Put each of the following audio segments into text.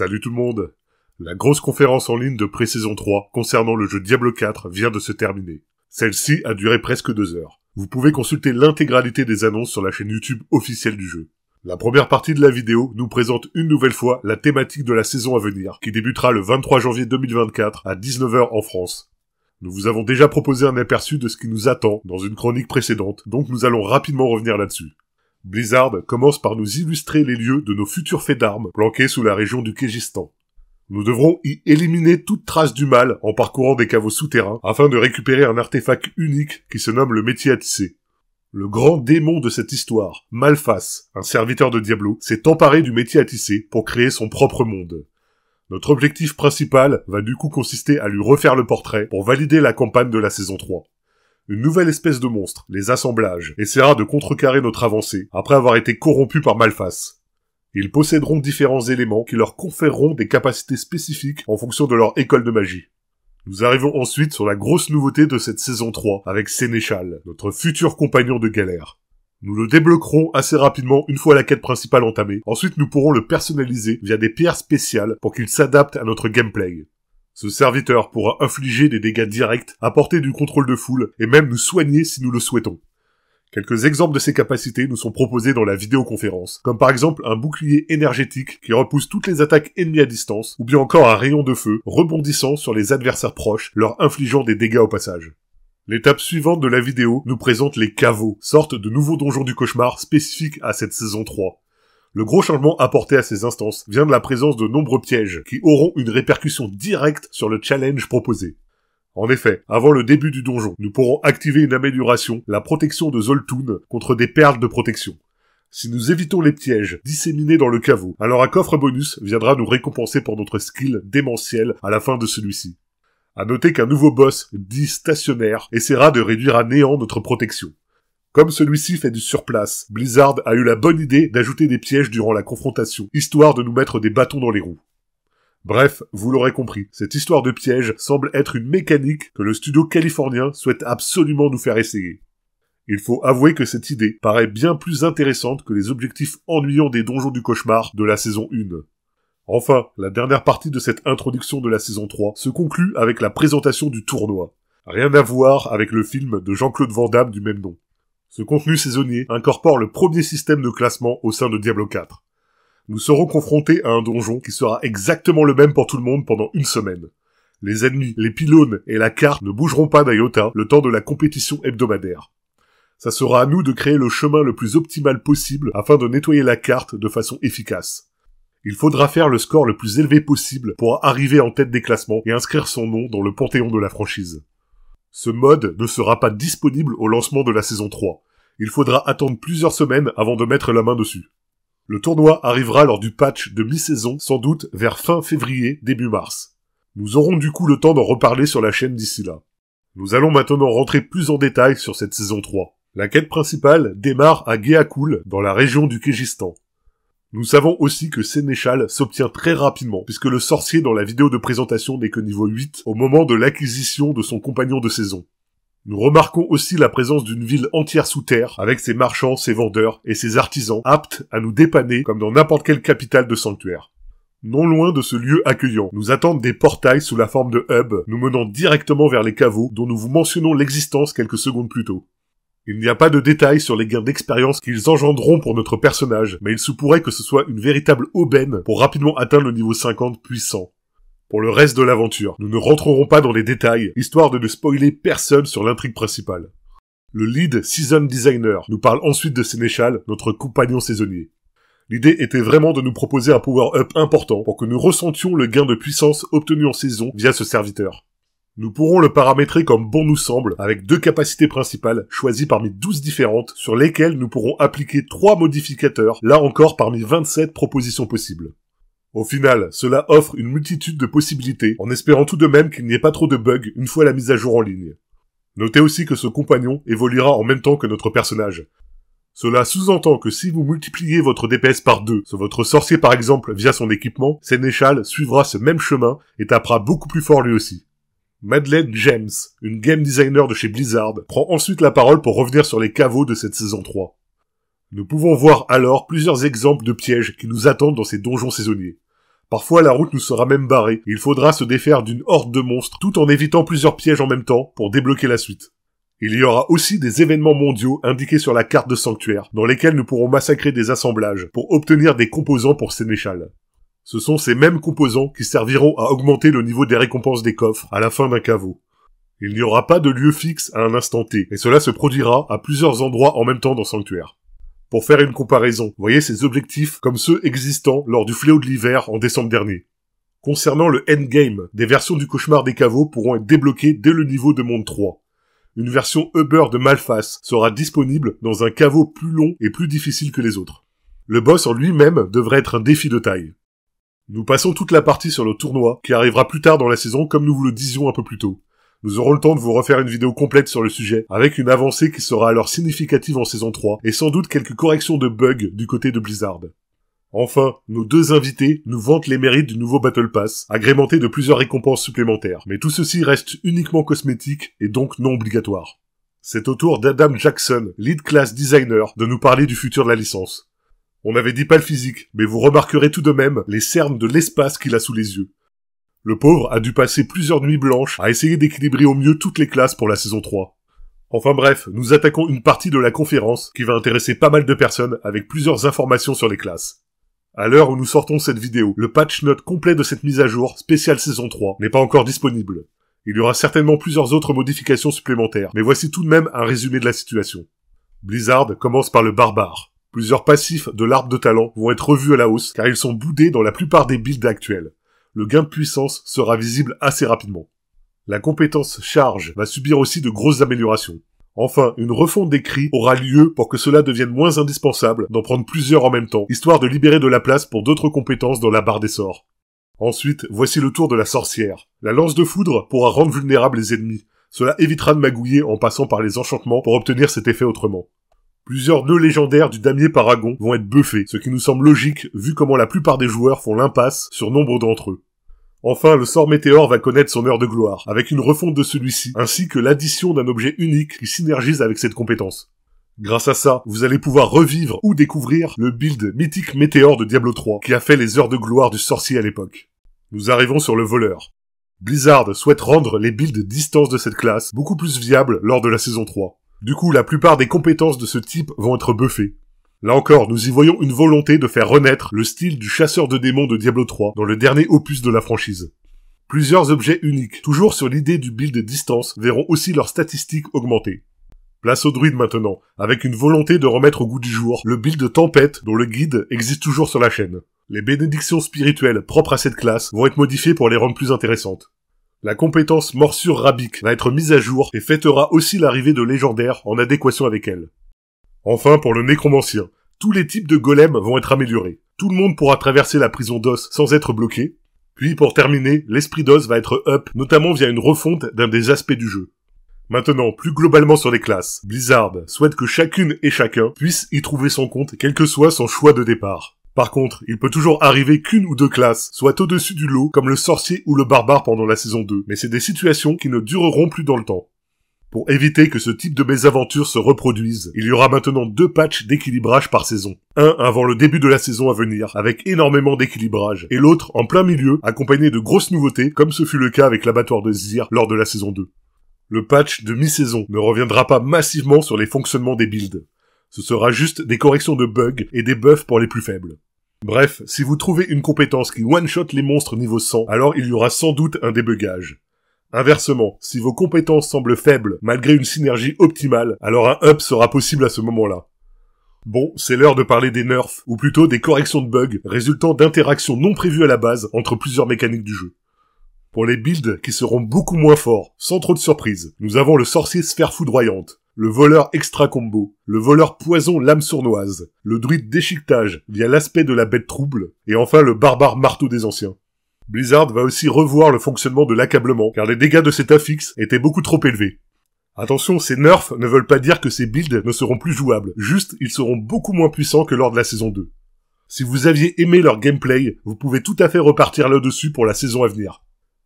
Salut tout le monde La grosse conférence en ligne de pré-saison 3 concernant le jeu Diablo 4 vient de se terminer. Celle-ci a duré presque deux heures. Vous pouvez consulter l'intégralité des annonces sur la chaîne YouTube officielle du jeu. La première partie de la vidéo nous présente une nouvelle fois la thématique de la saison à venir, qui débutera le 23 janvier 2024 à 19h en France. Nous vous avons déjà proposé un aperçu de ce qui nous attend dans une chronique précédente, donc nous allons rapidement revenir là-dessus. Blizzard commence par nous illustrer les lieux de nos futurs faits d'armes planqués sous la région du Kégistan. Nous devrons y éliminer toute trace du mal en parcourant des caveaux souterrains afin de récupérer un artefact unique qui se nomme le métier à tisser. Le grand démon de cette histoire, Malfas, un serviteur de Diablo, s'est emparé du métier à tisser pour créer son propre monde. Notre objectif principal va du coup consister à lui refaire le portrait pour valider la campagne de la saison 3 une nouvelle espèce de monstre, les assemblages, essaiera de contrecarrer notre avancée, après avoir été corrompu par Malface. Ils posséderont différents éléments qui leur conféreront des capacités spécifiques en fonction de leur école de magie. Nous arrivons ensuite sur la grosse nouveauté de cette saison 3 avec Sénéchal, notre futur compagnon de galère. Nous le débloquerons assez rapidement une fois la quête principale entamée. Ensuite, nous pourrons le personnaliser via des pierres spéciales pour qu'il s'adapte à notre gameplay. Ce serviteur pourra infliger des dégâts directs, apporter du contrôle de foule, et même nous soigner si nous le souhaitons. Quelques exemples de ces capacités nous sont proposés dans la vidéoconférence, comme par exemple un bouclier énergétique qui repousse toutes les attaques ennemies à distance, ou bien encore un rayon de feu rebondissant sur les adversaires proches, leur infligeant des dégâts au passage. L'étape suivante de la vidéo nous présente les caveaux, sorte de nouveaux donjons du cauchemar spécifiques à cette saison 3. Le gros changement apporté à ces instances vient de la présence de nombreux pièges qui auront une répercussion directe sur le challenge proposé. En effet, avant le début du donjon, nous pourrons activer une amélioration, la protection de Zoltun, contre des perles de protection. Si nous évitons les pièges disséminés dans le caveau, alors un coffre bonus viendra nous récompenser pour notre skill démentiel à la fin de celui-ci. À noter qu'un nouveau boss, dit stationnaire, essaiera de réduire à néant notre protection. Comme celui-ci fait du surplace, Blizzard a eu la bonne idée d'ajouter des pièges durant la confrontation, histoire de nous mettre des bâtons dans les roues. Bref, vous l'aurez compris, cette histoire de piège semble être une mécanique que le studio californien souhaite absolument nous faire essayer. Il faut avouer que cette idée paraît bien plus intéressante que les objectifs ennuyants des donjons du cauchemar de la saison 1. Enfin, la dernière partie de cette introduction de la saison 3 se conclut avec la présentation du tournoi. Rien à voir avec le film de Jean-Claude Van Damme du même nom. Ce contenu saisonnier incorpore le premier système de classement au sein de Diablo 4. Nous serons confrontés à un donjon qui sera exactement le même pour tout le monde pendant une semaine. Les ennemis, les pylônes et la carte ne bougeront pas d'Iota le temps de la compétition hebdomadaire. Ça sera à nous de créer le chemin le plus optimal possible afin de nettoyer la carte de façon efficace. Il faudra faire le score le plus élevé possible pour arriver en tête des classements et inscrire son nom dans le panthéon de la franchise. Ce mode ne sera pas disponible au lancement de la saison 3. Il faudra attendre plusieurs semaines avant de mettre la main dessus. Le tournoi arrivera lors du patch de mi-saison, sans doute vers fin février, début mars. Nous aurons du coup le temps d'en reparler sur la chaîne d'ici là. Nous allons maintenant rentrer plus en détail sur cette saison 3. La quête principale démarre à Geakul dans la région du Kégistan. Nous savons aussi que Sénéchal s'obtient très rapidement, puisque le sorcier dans la vidéo de présentation n'est que niveau 8 au moment de l'acquisition de son compagnon de saison. Nous remarquons aussi la présence d'une ville entière sous terre, avec ses marchands, ses vendeurs et ses artisans aptes à nous dépanner comme dans n'importe quelle capitale de sanctuaire. Non loin de ce lieu accueillant, nous attendent des portails sous la forme de hubs, nous menant directement vers les caveaux dont nous vous mentionnons l'existence quelques secondes plus tôt. Il n'y a pas de détails sur les gains d'expérience qu'ils engendreront pour notre personnage, mais il se pourrait que ce soit une véritable aubaine pour rapidement atteindre le niveau 50 puissant. Pour le reste de l'aventure, nous ne rentrerons pas dans les détails, histoire de ne spoiler personne sur l'intrigue principale. Le lead Season Designer nous parle ensuite de Sénéchal, notre compagnon saisonnier. L'idée était vraiment de nous proposer un power-up important pour que nous ressentions le gain de puissance obtenu en saison via ce serviteur. Nous pourrons le paramétrer comme bon nous semble, avec deux capacités principales, choisies parmi 12 différentes, sur lesquelles nous pourrons appliquer trois modificateurs, là encore parmi 27 propositions possibles. Au final, cela offre une multitude de possibilités, en espérant tout de même qu'il n'y ait pas trop de bugs une fois la mise à jour en ligne. Notez aussi que ce compagnon évoluera en même temps que notre personnage. Cela sous-entend que si vous multipliez votre DPS par deux, sur votre sorcier par exemple via son équipement, Sénéchal suivra ce même chemin et tapera beaucoup plus fort lui aussi. Madeleine James, une game designer de chez Blizzard, prend ensuite la parole pour revenir sur les caveaux de cette saison 3. Nous pouvons voir alors plusieurs exemples de pièges qui nous attendent dans ces donjons saisonniers. Parfois la route nous sera même barrée, il faudra se défaire d'une horde de monstres tout en évitant plusieurs pièges en même temps pour débloquer la suite. Il y aura aussi des événements mondiaux indiqués sur la carte de sanctuaire, dans lesquels nous pourrons massacrer des assemblages pour obtenir des composants pour Sénéchal. Ce sont ces mêmes composants qui serviront à augmenter le niveau des récompenses des coffres à la fin d'un caveau. Il n'y aura pas de lieu fixe à un instant T, et cela se produira à plusieurs endroits en même temps dans Sanctuaire. Pour faire une comparaison, voyez ces objectifs comme ceux existants lors du fléau de l'hiver en décembre dernier. Concernant le endgame, des versions du cauchemar des caveaux pourront être débloquées dès le niveau de monde 3. Une version Uber de Malface sera disponible dans un caveau plus long et plus difficile que les autres. Le boss en lui-même devrait être un défi de taille. Nous passons toute la partie sur le tournoi, qui arrivera plus tard dans la saison comme nous vous le disions un peu plus tôt. Nous aurons le temps de vous refaire une vidéo complète sur le sujet, avec une avancée qui sera alors significative en saison 3, et sans doute quelques corrections de bugs du côté de Blizzard. Enfin, nos deux invités nous vantent les mérites du nouveau Battle Pass, agrémenté de plusieurs récompenses supplémentaires, mais tout ceci reste uniquement cosmétique et donc non obligatoire. C'est au tour d'Adam Jackson, lead class designer, de nous parler du futur de la licence. On n'avait dit pas le physique, mais vous remarquerez tout de même les cernes de l'espace qu'il a sous les yeux. Le pauvre a dû passer plusieurs nuits blanches à essayer d'équilibrer au mieux toutes les classes pour la saison 3. Enfin bref, nous attaquons une partie de la conférence qui va intéresser pas mal de personnes avec plusieurs informations sur les classes. À l'heure où nous sortons cette vidéo, le patch note complet de cette mise à jour spéciale saison 3 n'est pas encore disponible. Il y aura certainement plusieurs autres modifications supplémentaires, mais voici tout de même un résumé de la situation. Blizzard commence par le barbare. Plusieurs passifs de l'arbre de talent vont être revus à la hausse car ils sont boudés dans la plupart des builds actuels. Le gain de puissance sera visible assez rapidement. La compétence charge va subir aussi de grosses améliorations. Enfin, une refonte des cris aura lieu pour que cela devienne moins indispensable d'en prendre plusieurs en même temps, histoire de libérer de la place pour d'autres compétences dans la barre des sorts. Ensuite, voici le tour de la sorcière. La lance de foudre pourra rendre vulnérables les ennemis. Cela évitera de magouiller en passant par les enchantements pour obtenir cet effet autrement. Plusieurs nœuds légendaires du damier Paragon vont être buffés, ce qui nous semble logique vu comment la plupart des joueurs font l'impasse sur nombre d'entre eux. Enfin, le sort météore va connaître son heure de gloire, avec une refonte de celui-ci, ainsi que l'addition d'un objet unique qui synergise avec cette compétence. Grâce à ça, vous allez pouvoir revivre ou découvrir le build mythique météore de Diablo 3, qui a fait les heures de gloire du sorcier à l'époque. Nous arrivons sur le voleur. Blizzard souhaite rendre les builds distance de cette classe beaucoup plus viables lors de la saison 3. Du coup, la plupart des compétences de ce type vont être buffées. Là encore, nous y voyons une volonté de faire renaître le style du chasseur de démons de Diablo 3 dans le dernier opus de la franchise. Plusieurs objets uniques, toujours sur l'idée du build distance, verront aussi leurs statistiques augmenter. Place aux druide maintenant, avec une volonté de remettre au goût du jour le build de tempête dont le guide existe toujours sur la chaîne. Les bénédictions spirituelles propres à cette classe vont être modifiées pour les rendre plus intéressantes. La compétence morsure rabique va être mise à jour et fêtera aussi l'arrivée de légendaires en adéquation avec elle. Enfin, pour le nécromancien, tous les types de golems vont être améliorés. Tout le monde pourra traverser la prison d'os sans être bloqué. Puis pour terminer, l'esprit d'os va être up, notamment via une refonte d'un des aspects du jeu. Maintenant, plus globalement sur les classes, Blizzard souhaite que chacune et chacun puisse y trouver son compte, quel que soit son choix de départ. Par contre, il peut toujours arriver qu'une ou deux classes soient au-dessus du lot, comme le sorcier ou le barbare pendant la saison 2, mais c'est des situations qui ne dureront plus dans le temps. Pour éviter que ce type de mésaventure se reproduise, il y aura maintenant deux patchs d'équilibrage par saison. Un avant le début de la saison à venir, avec énormément d'équilibrage, et l'autre en plein milieu, accompagné de grosses nouveautés, comme ce fut le cas avec l'abattoir de Zir lors de la saison 2. Le patch de mi-saison ne reviendra pas massivement sur les fonctionnements des builds. Ce sera juste des corrections de bugs et des buffs pour les plus faibles. Bref, si vous trouvez une compétence qui one-shot les monstres niveau 100, alors il y aura sans doute un débugage. Inversement, si vos compétences semblent faibles malgré une synergie optimale, alors un up sera possible à ce moment-là. Bon, c'est l'heure de parler des nerfs, ou plutôt des corrections de bugs résultant d'interactions non prévues à la base entre plusieurs mécaniques du jeu. Pour les builds qui seront beaucoup moins forts, sans trop de surprise, nous avons le sorcier sphère foudroyante, le voleur extra combo, le voleur poison lame sournoise, le druide déchiquetage via l'aspect de la bête trouble, et enfin le barbare marteau des anciens. Blizzard va aussi revoir le fonctionnement de l'accablement, car les dégâts de cet affixe étaient beaucoup trop élevés. Attention, ces nerfs ne veulent pas dire que ces builds ne seront plus jouables, juste ils seront beaucoup moins puissants que lors de la saison 2. Si vous aviez aimé leur gameplay, vous pouvez tout à fait repartir là-dessus pour la saison à venir.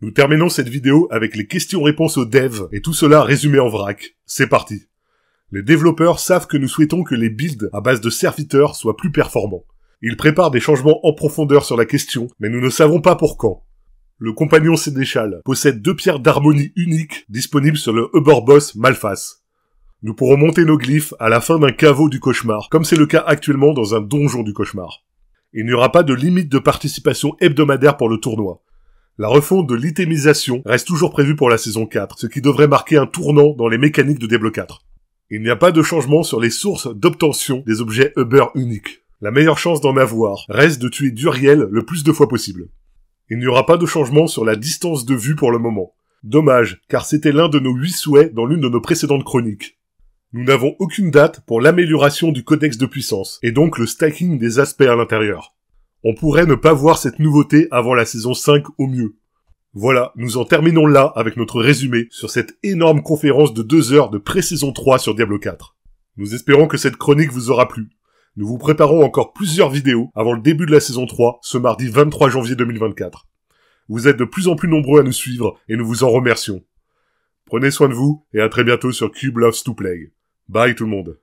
Nous terminons cette vidéo avec les questions-réponses aux devs, et tout cela résumé en vrac. C'est parti les développeurs savent que nous souhaitons que les builds à base de serviteurs soient plus performants. Ils préparent des changements en profondeur sur la question, mais nous ne savons pas pour quand. Le compagnon sénéchal possède deux pierres d'harmonie uniques disponibles sur le Boss Malface. Nous pourrons monter nos glyphes à la fin d'un caveau du cauchemar, comme c'est le cas actuellement dans un donjon du cauchemar. Il n'y aura pas de limite de participation hebdomadaire pour le tournoi. La refonte de l'itémisation reste toujours prévue pour la saison 4, ce qui devrait marquer un tournant dans les mécaniques de Diablo 4. Il n'y a pas de changement sur les sources d'obtention des objets Uber uniques. La meilleure chance d'en avoir reste de tuer Duriel le plus de fois possible. Il n'y aura pas de changement sur la distance de vue pour le moment. Dommage, car c'était l'un de nos huit souhaits dans l'une de nos précédentes chroniques. Nous n'avons aucune date pour l'amélioration du codex de puissance, et donc le stacking des aspects à l'intérieur. On pourrait ne pas voir cette nouveauté avant la saison 5 au mieux. Voilà, nous en terminons là avec notre résumé sur cette énorme conférence de deux heures de pré-saison 3 sur Diablo 4. Nous espérons que cette chronique vous aura plu. Nous vous préparons encore plusieurs vidéos avant le début de la saison 3, ce mardi 23 janvier 2024. Vous êtes de plus en plus nombreux à nous suivre et nous vous en remercions. Prenez soin de vous et à très bientôt sur Cube Loves to Play. Bye tout le monde.